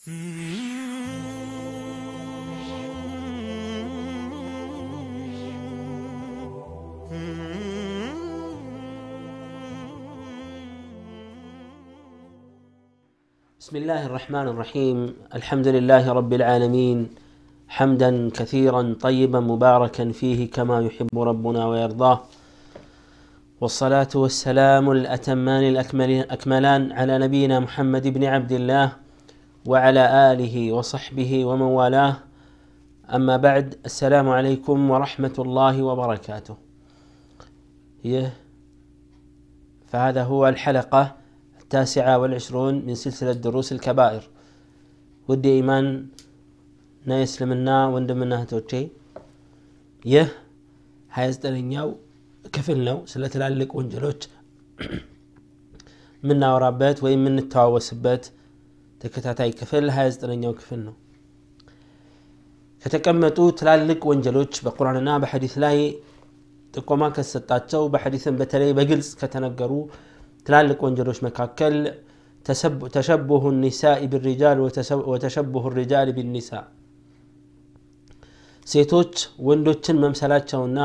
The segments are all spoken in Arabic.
بسم الله الرحمن الرحيم الحمد لله رب العالمين حمدا كثيرا طيبا مباركا فيه كما يحب ربنا ويرضاه والصلاة والسلام الأتمان الأكملان على نبينا محمد بن عبد الله وعلى آله وصحبه ومن والاه أما بعد السلام عليكم ورحمة الله وبركاته فهذا هو الحلقة التاسعة والعشرون من سلسلة دروس الكبائر ودي إيمان ና የእስልምና ወንድምና እህቶቼ ይህ كفلنا سلة العلق وانجلوت منا ትላልቅ وين من ወይም የምንተዋወስበት ተከታታይ ክፍል 29ኛው ክፍል ነው። ከተቀመጡ ትላልቅ ወንጀሎች በቁርንና በሐዲስ ላይ ጥቆማ ከተሰጣቸው በሐዲስን በተለይ በግልጽ ከተነገሩ ትላልቅ ወንጀሎች መካከል ተሸቡሁ ኒሳ ብሪጃል ወተሸቡሁ ሪጃል ቢኒሳ ሴቶች ወንዶችን መምሰላቸውና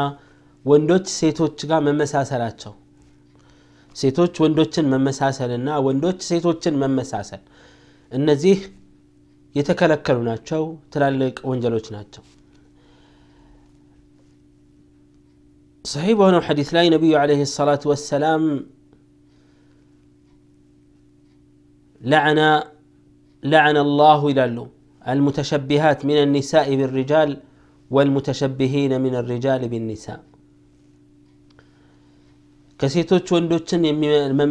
ወንዶች ሴቶች ጋር መመሳሰላቸው ሴቶች ወንዶችን መመሳሰልና ወንዶች ሴቶችን መመሳሰል እነዚህ የተከለከሉ ናቸው ትላልቅ ወንጀሎች ናቸው صحيح بهنا حديث لا النبي عليه الصلاة والسلام لعن لعن الله يلالو المتشبهات من النساء بالرجال والمتشبهين من الرجال بالنساء كسيتوش وندوتشن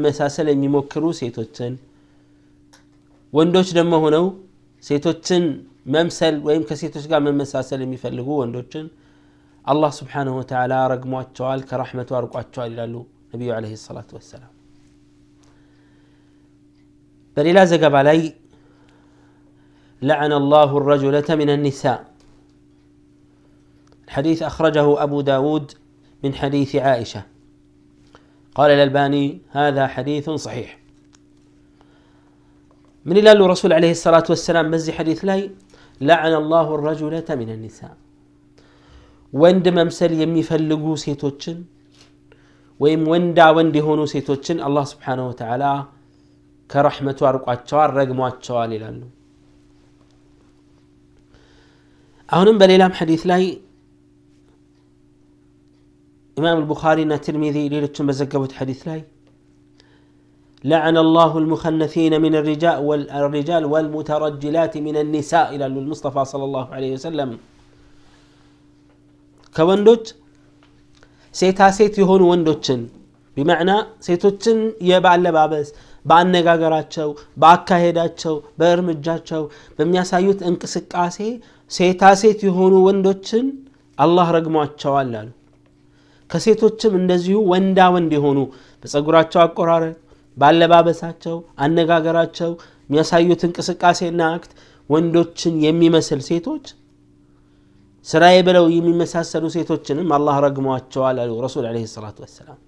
مساسل يموكرو سيتوتشن ወንዶች ደግሞ ሆነው ሴቶችን መምሰል ወይም ከሴቶች ጋር መመሳሰል የሚፈልጉ ወንዶችን አላህ ስብሓንሁ ወተዓላ ረግሟቸዋል ከራሕመቱ አርቋቸዋል ይላሉ ነቢዩ ለ ሰላቱ ወሰላም በሌላ ዘገባ ላይ لعن الله الرجلة من النساء الحديث أخرجه أبو داود من حديث عائشة قال الألباني هذا حديث صحيح من إلى الرسول عليه الصلاة والسلام مزي حديث لاي لعن الله الرجلة من النساء وند ممسل يمي فلقو سيتوچن ويم وندا وندي هونو سيتوچن الله سبحانه وتعالى كرحمة وارقوة اتشوار رقم اتشوال إلى أهنم بليلام حديث لاي إمام البخاري نا ترميذي ليلة بزقبت حديث لاي لعن الله المخنثين من الرجال والرجال والمترجلات من النساء إلى المصطفى صلى الله عليه وسلم كوندوت سيتا سيت يهون وندوتشن بمعنى ሴቶችን የባለባበስ በአነጋገራቸው በአካሄዳቸው በእርምጃቸው በሚያሳዩት እንቅስቃሴ ሴታ سيتا የሆኑ ወንዶችን አላህ الله አሉ ከሴቶችም اندزيو وندا ወንድ የሆኑ በጸጉራቸው አቆራረጥ ባለባበሳቸው አነጋገራቸው የሚያሳዩት እንቅስቃሴና አክት ወንዶችን የሚመስል ሴቶች ስራዬ ብለው የሚመሳሰሉ ሴቶችንም አላህ ረግሟቸዋል አሉ ረሱል ለ ሰላት ወሰላም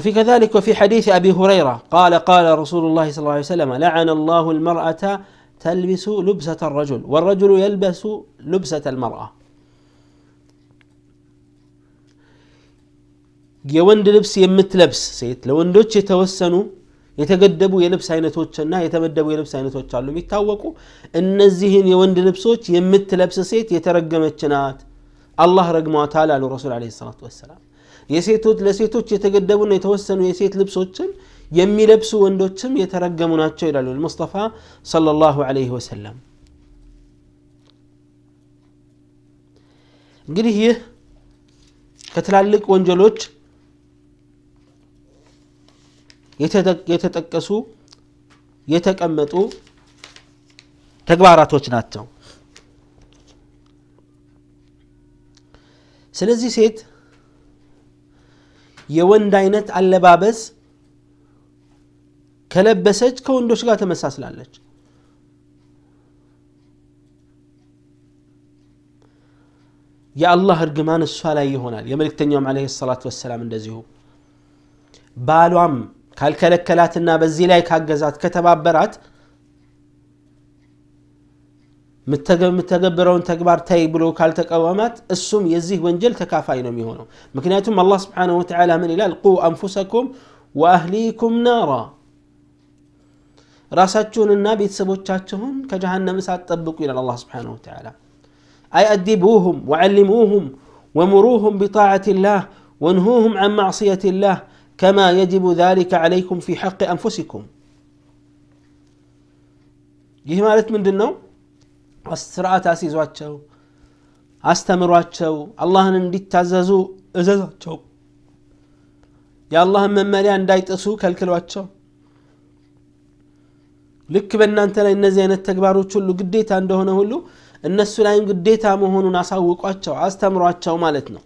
وفي كذلك وفي حديث أبي هريرة قال قال رسول الله صلى الله عليه وسلم لعن الله المرأة تلبس لبسة الرجل والرجل يلبس لبسة المرأة የወንድ ልብስ የምትለብስ ሴት ለወንዶች የተወሰኑ የተገደቡ የልብስ አይነቶችና የተመደቡ የልብስ አይነቶች አሉ የሚታወቁ እነዚህን የወንድ ልብሶች የምትለብስ ሴት የተረገመች ናት አላህ ረግሟታል አሉ ረሱል ለ ሰላት ወሰላም የሴቶች ለሴቶች የተገደቡና የተወሰኑ የሴት ልብሶችን የሚለብሱ ወንዶችም የተረገሙ ናቸው ይላሉ ሙስጠፋ صለ ላሁ ወሰለም እንግዲህ ይህ ከትላልቅ ወንጀሎች የተጠቀሱ የተቀመጡ ተግባራቶች ናቸው ስለዚህ ሴት የወንድ አይነት አለባበስ ከለበሰች ከወንዶች ጋር ተመሳስላለች የአላህ እርግማን እሷ ላይ ይሆናል የመልእክተኛውም አለ ሰላት ወሰላም እንደዚሁ ባሏም ካልከለከላትና በዚህ ላይ ካገዛት ከተባበራት የምተገብረውን ተግባር ታይ ብሎ ካልተቃወማት እሱም የዚህ ወንጀል ተካፋይ ነው የሚሆነው ምክንያቱም አላህ ስብሓንሁ ወተዓላ ምን ይላል ቁ አንፉሰኩም ወአህሊኩም ናራ ራሳችሁንና ቤተሰቦቻችሁን ከጀሃነም እሳት ጠብቁ ይላል አላህ ስብሓንሁ ወተዓላ አይ አዲቡሁም ወዓሊሙሁም ወምሩሁም ቢጣዓት ላህ ወንሁሁም አን ማዕስየት ላህ كما يجب ذلك عليكم في حق أنفسكم جه مالت من دنو وسرعة تاسيزو أتشو أستمر أتشو الله نندي تززو أزازو أتشو يا الله من مالي أن دايت أسو كالكلو أتشو لك بأن أنت لأي نزين التقبارو تشلو قديت عندهن هلو النسو لأي قديت عمهن ناساوك أتشو أستمر أتشو مالتنو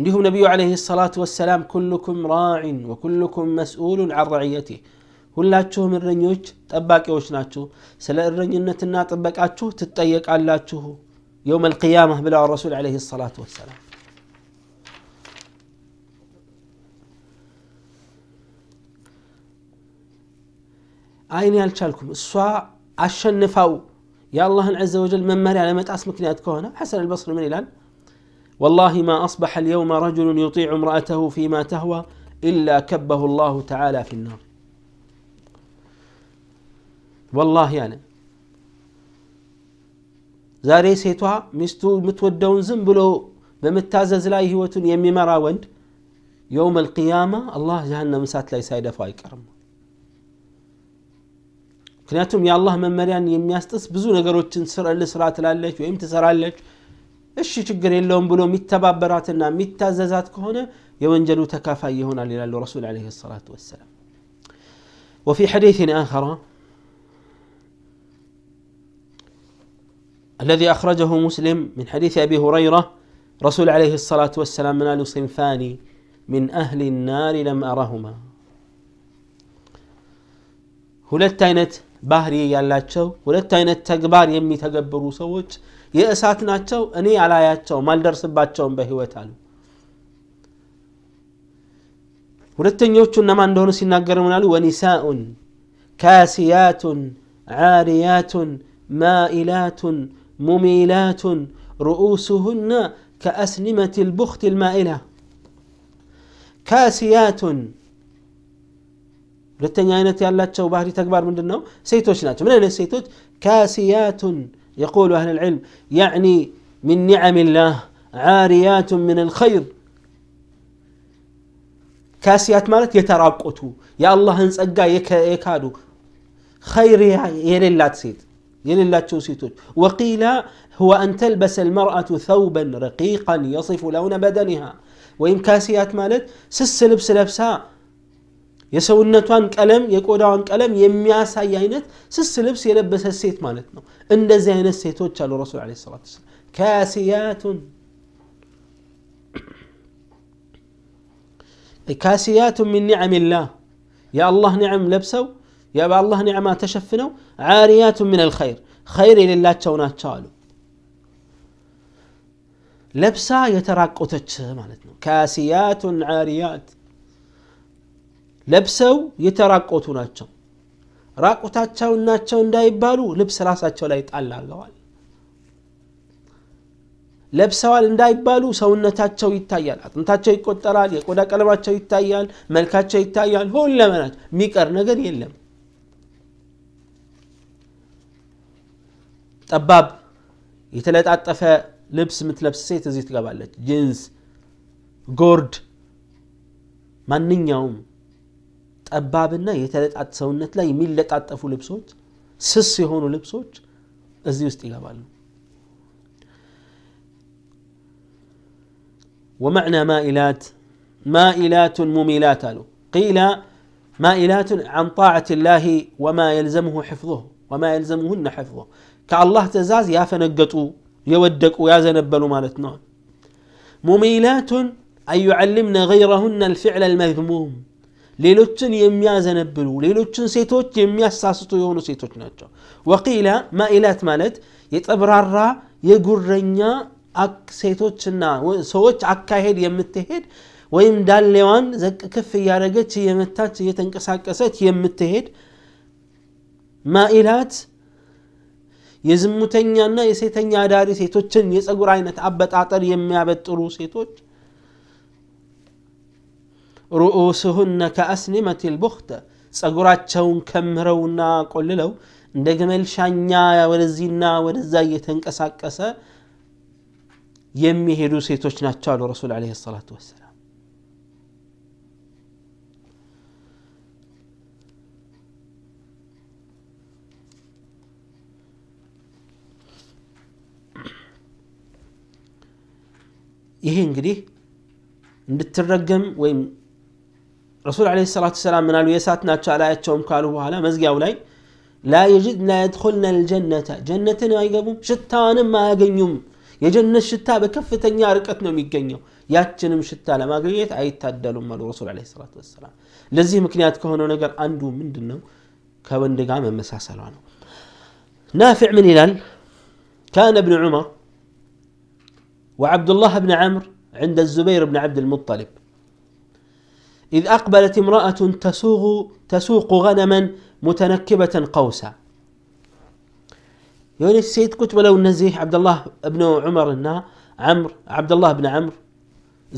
እንዲሁም ነቢዩ ዓለይህ ሰላቱ ወሰላም ኩልኩም ራዕን ወኩልኩም መስኡሉን አን ረዕየቲህ ሁላችሁም እረኞች ጠባቂዎች ናችሁ ስለ እረኝነትና ጥበቃችሁ ትጠየቃላችሁ የውም አልቅያማ ብለው ረሱል ዓለይህ ሰላቱ ወሰላም አይን ያልቻልኩም እሷ አሸንፋው የአላህን ዘ ወጀል መመሪያ ለመጣስ ምክንያት ከሆነ ሐሰን አልበስሪ ምን ይላል والله ما أصبح اليوم رجل يطيع امرأته فيما تهوى إلا كبه الله تعالى في النار والله يعني زاري سيتوا مستو متودون زنبلو بمتازز لا يهوتون يمي مرا يوم القيامة الله جهنم سات لا يسايد فاي كرم كناتم يا الله من مريان يمي أستس بزونا قروتين سرع لسرعة لالج ويمتسرع لالج እሺ ችግር የለውም ብሎ የሚተባበራትና የሚታዘዛት ከሆነ የወንጀሉ ተካፋይ ይሆናል ይላሉ ረሱል ለ ሰላቱ ወሰላም وفي حديث آخر الذي أخرجه مسلم من حديث أبي هريرة رسول عليه الصلاة والسلام من آل صنفان من أهل النار لم أرهما هلت تينت بهري يالاتشو هلت تينت تقبار يمي تقبرو سوت የእሳት ናቸው እኔ አላያቸውም አልደርስባቸውም በህይወት አሉ ሁለተኞቹ እነማን እንደሆኑ ሲናገር ምናሉ ወኒሳኡን ካሲያቱን عاريات مائلات مميلات رؤوسهن كأسنمة البخت المائلة كاسيات ሁለተኛ አይነት ያላቸው ባህሪ ተግባር ምንድን ነው ሴቶች ናቸው ምን አይነት ሴቶች ካሲያቱን يقول أهل العلم يعني من نعم الله عاريات من الخير كاسيات مالت ካስያት ማለት የተራቆቱ የአላህን خير የካዱ ኸይር የሌላት ሴት የሌላቸው ሴቶች وقيل هو أن تلبس المرأة ثوبا رقيقا يصف لون بدنها وإن كاسيات مالت سس لبس لبسها የሰውነቷን ቀለም የቆዳዋን ቀለም የሚያሳይ አይነት ስስ ልብስ የለበሰ ሴት ማለት ነው እንደዚህ አይነት ሴቶች አሉ ረሱል ለ ሰላት ስላም ካሲያቱን ካሲያቱን ሚን ኒዕሚላህ የአላህ ኒዕም ለብሰው በአላህ ኒዕማ ተሸፍነው ዓሪያቱን ምን አልኸይር ኸይር የሌላቸው ናቸው አሉ ለብሳ የተራቆተች ማለት ነው ካሲያቱን ዓሪያት ለብሰው የተራቆቱ ናቸው ራቆታቸው ናቸው እንዳይባሉ ልብስ ራሳቸው ላይ ጣል ለብሰዋል እንዳይባሉ ሰውነታቸው ይታያል አጥንታቸው ይቆጠራል የቆዳ ቀለማቸው ይታያል መልካቸው ይታያል ሁለመናቸው የሚቀር ነገር የለም ጠባብ የተለጣጠፈ ልብስ የምትለብስ ሴት እዚህ ትገባለች ጅንስ ጎርድ ማንኛውም ጠባብና የተለጣት ሰውነት ላይ የሚለጣጠፉ ልብሶች ስስ የሆኑ ልብሶች እዚህ ውስጥ ይገባሉ ومعنى مائلات مائلات مميلات له قيل مائلات عن طاعة الله وما يلزمه حفظه وما يلزمهن حفظه كالله تزاز يا فنقطوا يودقوا يا زنبلوا مالتنا مميلات أن يعلمن غيرهن الفعل المذموم ሌሎችን የሚያዘነብሉ ሌሎችን ሴቶች የሚያሳስቱ የሆኑ ሴቶች ናቸው ወቂላ ማኢላት ማለት የጠብራራ የጉረኛ ሴቶችና ሰዎች አካሄድ የምትሄድ ወይም ዳሌዋን ዘቅ ክፍ እያደረገች እየመታች እየተንቀሳቀሰች የምትሄድ ማኢላት የዝሙተኛና የሴተኛ አዳሪ ሴቶችን የፀጉር አይነት አበጣጠር የሚያበጥሩ ሴቶች ሩኡስሁነ ከአስኒመት ልቡክተ ጸጉራቸውን ከምረውና ቆልለው እንደ ግመል ሻኛ ወደዚህና ወደዛ እየተንቀሳቀሰ የሚሄዱ ሴቶች ናቸው አሉ ረሱል ለ ሰላቱ ወሰላም ይሄ እንግዲህ እንድትረገም ወይም رسول عليه الصلاة والسلام من الويساتنا قالوا يساتنا تشالا يتشوم أولاي لا يجد لا يجدنا يدخلنا الجنة جنة يقبوا شتان ما يقنيهم يجن الشتاء بكفة يا ركتنا ميقنيهم ياتشنم شتاء لما قريت اي تدل أم رسول عليه الصلاة والسلام لزيه مكنيات كهونو نقر اندو من دنو كون دقام مساسا لانو نافع من إلال كان ابن عمر وعبد الله بن عمرو عند الزبير بن عبد المطلب إذ أقبلت امرأة تسوق تسوق غنما متنكبة قوسا. يونس سيد كتب له النزيح عبد الله بن عمر النا عمر عبد الله بن عمر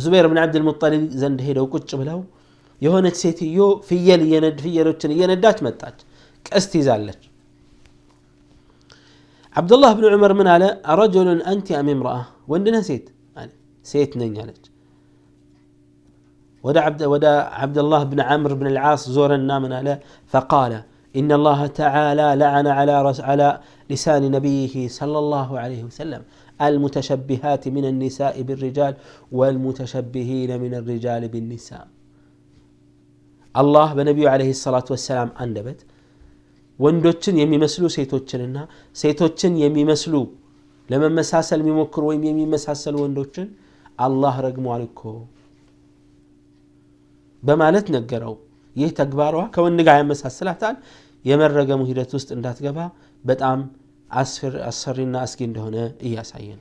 زبير بن عبد المطلب زند هيدا وكتب له يونس سيد يو في يلي يند في يلي يندات متات كاستي زالت. عبد الله بن عمر من على رجل أنت أم امرأة؟ وين سيت؟ يعني سيت نين يعني. ودا عبد ودا عبد الله بن عمرو بن العاص زورا نامنا له فقال ان الله تعالى لعن على رس على لسان نبيه صلى الله عليه وسلم المتشبهات من النساء بالرجال والمتشبهين من الرجال بالنساء الله بنبي عليه الصلاة والسلام أندبت وندوتشن يمي مسلو سيتوتشننا سيتوتشن يمي مسلو لما مساسل ميمكر ويمي مساسل وندوتشن الله رقم عليكم በማለት ነገረው ይህ ተግባሯ ከወንድ ጋር ያመሳስላታል የመረገሙ ሂደት ውስጥ እንዳትገባ በጣም አሰሪና አስጊ እንደሆነ እያሳየን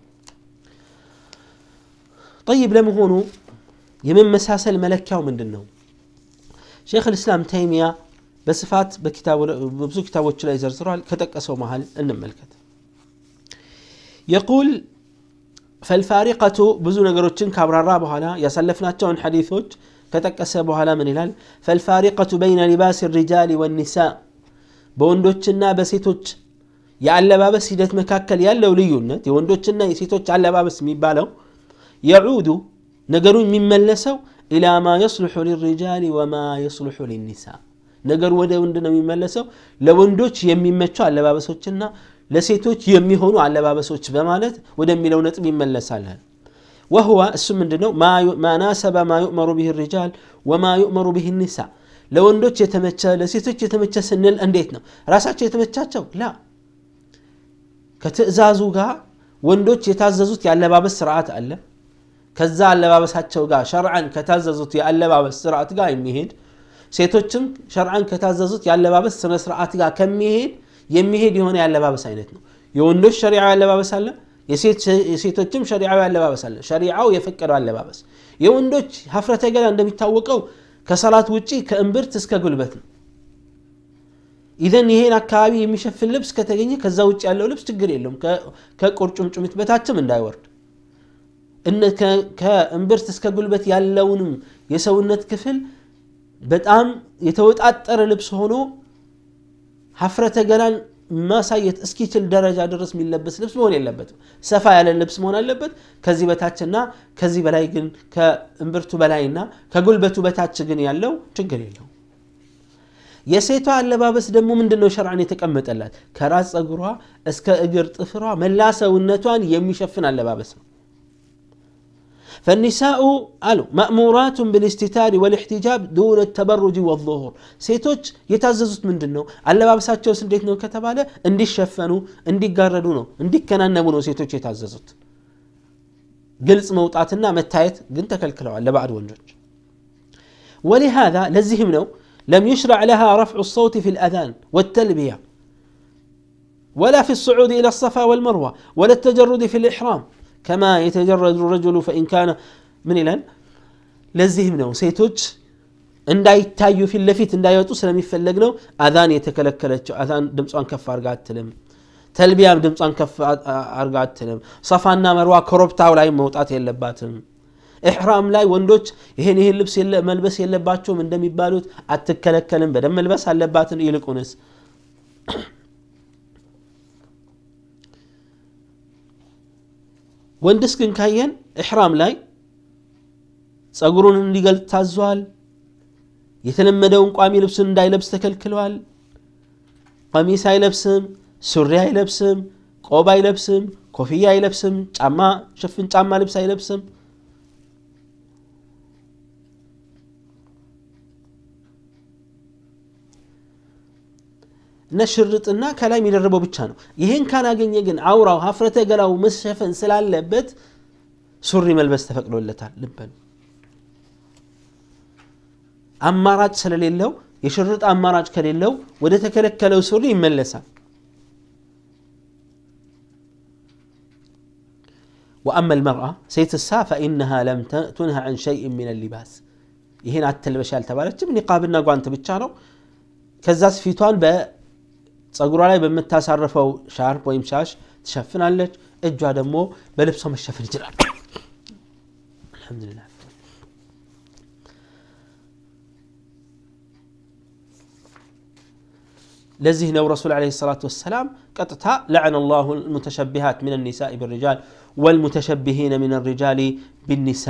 ጠይብ ለመሆኑ የመመሳሰል መለኪያው ምንድን ነው ሼክ ልእስላም ተይሚያ በስፋት በብዙ ኪታቦች ላይ ዘርዝሯል ከጠቀሰው መሃል እንመልከት የቁል ፈልፋሪቀቱ ብዙ ነገሮችን ካብራራ በኋላ ያሳለፍናቸውን ሐዲቶች كتكس أبو هلا من الهل فالفارقة بين لباس الرجال والنساء بوندوتشنا بسيتوتش يا الله باب سيدت مكاكل يا الله وليونا تي وندوتشنا يسيتوتش على باب اسمي بالو يعود نقرون من ملسو إلى ما يصلح للرجال وما يصلح للنساء نقر ودا وندنا من ملسو لوندوتش يمي مكو على باب سوتشنا لسيتوتش يمي هونو على باب سوتش بمالت ودا ملونت من ملسالها وهو السم مندنو ما ما ناسب ما يؤمر به الرجال وما يؤمر به النساء لو اندوچ يتمچ لسيቶች يتمچ سنل እንዴት ነው ራሳቸው የተመቻቸው ላ ከትእዛዙ ጋር ወንዶች የታዘዙት የአለባበስ ስርዓት አለ ከዛ አለባበሳቸው ጋር ሸርዓን ከታዘዙት የአለባበስ ስርዓት ጋር የሚሄድ ሴቶችም ሸርዓን ከታዘዙት የአለባበስ ስነ ስርዓት ጋር ከሚሄድ የሚሄድ የሆነ የአለባበስ አይነት ነው የወንዶች ሸሪዓ አለባበስ አለ የሴቶችም ሸሪዓዊ አለባበስ አለ ሸሪዓው የፈቀደው አለባበስ የወንዶች ሀፍረተ ገላ እንደሚታወቀው ከሰላት ውጪ ከእምብርት እስከ ጉልበት ነው ኢዘን ይሄን አካባቢ የሚሸፍን ልብስ ከተገኘ ከዛ ውጭ ያለው ልብስ ችግር የለውም ከቁርጭምጭሚት በታችም እንዳይወርድ ከእምብርት እስከ ጉልበት ያለውንም የሰውነት ክፍል በጣም የተወጣጠረ ልብስ ሆኖ ሀፍረተ ገላን ማሳየት እስኪችል ደረጃ ድረስ የሚለበስ ልብስ መሆን የለበትም። ሰፋ ያለ ልብስ መሆን አለበት። ከዚህ በታችና ከዚህ በላይ ግን ከእምብርቱ በላይና ከጉልበቱ በታች ግን ያለው ችግር የለው። የሴቷ አለባበስ ደግሞ ምንድነው ነው ሸርዓን የተቀመጠላት? ከራስ ፀጉሯ እስከ እግር ጥፍሯ መላ ሰውነቷን የሚሸፍን አለባበስ ነው። فالنساء قالوا مأمورات بالاستتار والاحتجاب دون التبرج والظهور سيتوج يتعززت من دنو على باب ساتشو سنديت نو كتبالة اندي شفنو اندي قردونو اندي كان النبونو سيتوج يتعززت قلت موتاتنا متايت قلت كالكلو ألا بعد ونجوج ولهذا لزهم نو لم يشرع لها رفع الصوت في الأذان والتلبية ولا في الصعود إلى الصفا والمروة ولا التجرد في الإحرام ከማ የተጀረዱ ረጅሉ ፈኢንካነ ምን ይላል ለዚህም ነው ሴቶች እንዳይታዩ ፊት ለፊት እንዳይወጡ ስለሚፈለግ ነው አዛን የተከለከለችው አዛን ድምጿን ከፍ አርጋ አትልም ተልቢያም ድምጿን ከፍ አርጋ አትልም ሰፋና መርዋ ኮረብታው ላይ መውጣት የለባትም ኢሕራም ላይ ወንዶች ይሄን ይህን ልብስ መልበስ የለባቸውም እንደሚባሉት አትከለከልም በደንብ መልበስ አለባትን ይልቁንስ ወንድስ ግን ካየን እሕራም ላይ ጸጉሩን እንዲገልጥ ታዟል። የተለመደውን ቋሚ ልብሱን እንዳይለብስ ተከልክሏል። ቀሚስ አይለብስም፣ ሱሪ አይለብስም፣ ቆብ አይለብስም፣ ኮፍያ አይለብስም፣ ጫማ ሸፍን ጫማ ልብስ አይለብስም። نشرتنا كلامي للربو بتشانو يهين كان أجن يجن عورة وحفرة جلا ومسشف انسلا لبت سري ملبس تفكروا اللي تعال لبن أمارات سلالي اللو يشرت أمارات كلي اللو وده تكلك كلو سوري ملسا وأما المرأة سيت السا فإنها لم تنهى عن شيء من اللباس يهين عتل بشال تبارك تبني قابلنا قوان تبتشانو كزاس فيتوان بقى ጸጉሯ ላይ በምታሳርፈው ሻርፕ ወይም ሻሽ ትሸፍናለች እጇ ደግሞ በልብሷ መሸፈን ይችላል አልሐምዱሊላህ ለዚህ ነው ረሱል ለ ሰላት ወሰላም ቀጥታ ለዕነ ላሁ ልሙተሸቢሃት ምን ኒሳ ብርጃል ወልሙተሸቢሂነ ምን ሪጃል ብኒሳ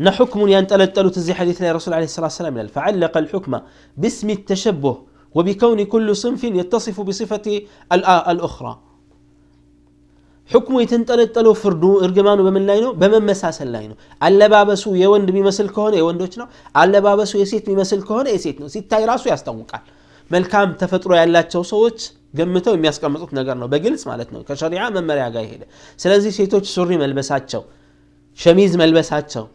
እና ሕክሙን ያንጠለጠሉት እዚህ ሐዲት ላይ ረሱል ለ ሰላት ሰላም ይላል ፈዓለቀ ልሕክመ ብስሚ ተሸቡህ وبكون كل صنف يتصف بصفة الأخرى ሕክሙ የተንጠለጠለው ፍርዱ እርግማኑ በምን ላይ ነው በመመሳሰል ላይ ነው አለባበሱ የወንድ የሚመስል ከሆነ የወንዶች ነው አለባበሱ የሴት የሚመስል ከሆነ የሴት ነው ሲታይ ራሱ ያስታውቃል መልካም ተፈጥሮ ያላቸው ሰዎች ገምተው የሚያስቀምጡት ነገር ነው በግልጽ ማለት ነው ከሸሪዓ መመሪያ ጋር ይሄደ ስለዚህ ሴቶች ሱሪ መልበሳቸው ሸሚዝ መልበሳቸው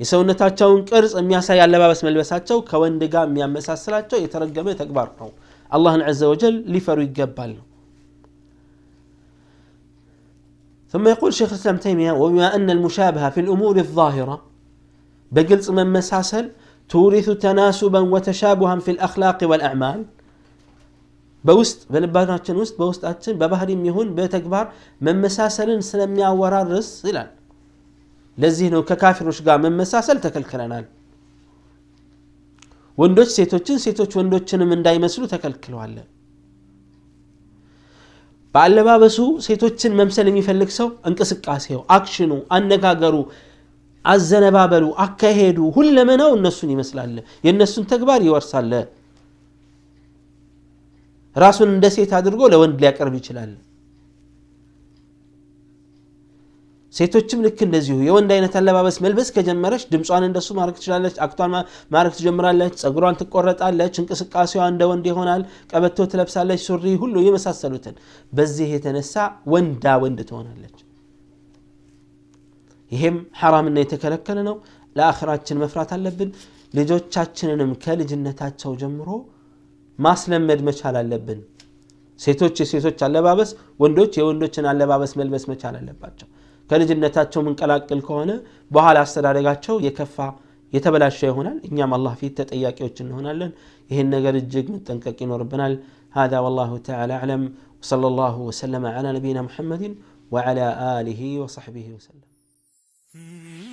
يسونتاچون قرص مياساي اللباس ملبساچو كوندغا مياماساسلاچو يترجمه تكبار نو الله عز وجل ليفرو يجبال ثم يقول شيخ الاسلام تيميه وبما ان المشابهه في الامور الظاهره بقلص من مساسل تورث تناسبا وتشابها في الاخلاق والاعمال بوست بلباناتشن وست بوست اتشن ببهر يهون بتكبار من مساسل سلم يا ورار رس ለዚህ ነው ከካፊሮች ጋር መመሳሰል ተከልክለናል። ወንዶች ሴቶችን፣ ሴቶች ወንዶችንም እንዳይመስሉ ተከልክለዋለ በአለባበሱ ሴቶችን መምሰል የሚፈልግ ሰው እንቅስቃሴው፣ አክሽኑ፣ አነጋገሩ፣ አዘነባበሉ፣ አካሄዱ፣ ሁለመናው እነሱን ይመስላል። የእነሱን ተግባር ይወርሳለ ራሱን እንደ ሴት አድርጎ ለወንድ ሊያቀርብ ይችላል። ሴቶችም ልክ እንደዚሁ የወንድ አይነት አለባበስ መልበስ ከጀመረች ድምጿን እንደሱ ማድረግ ትችላለች፣ አክቷን ማድረግ ትጀምራለች፣ ጸጉሯን ትቆረጣለች፣ እንቅስቃሴዋ እንደ ወንድ ይሆናል፣ ቀበቶ ትለብሳለች፣ ሱሪ ሁሉ የመሳሰሉትን። በዚህ የተነሳ ወንዳ ወንድ ትሆናለች። ይሄም ሐራምና የተከለከለ ነው። ለአኽራችን መፍራት አለብን። ልጆቻችንንም ከልጅነታቸው ጀምሮ ማስለመድ መቻል አለብን። ሴቶች የሴቶች አለባበስ፣ ወንዶች የወንዶችን አለባበስ መልበስ መቻል አለባቸው። ከልጅነታቸው ምንቀላቅል ከሆነ በኋላ አስተዳደጋቸው የከፋ የተበላሸ ይሆናል እኛም አላህ ፊት ተጠያቂዎች እንሆናለን ይህን ነገር እጅግ መጠንቀቅ ይኖርብናል هذا والله تعالى أعلم وصلى الله وسلم على نبينا محمد وعلى آله وصحبه وسلم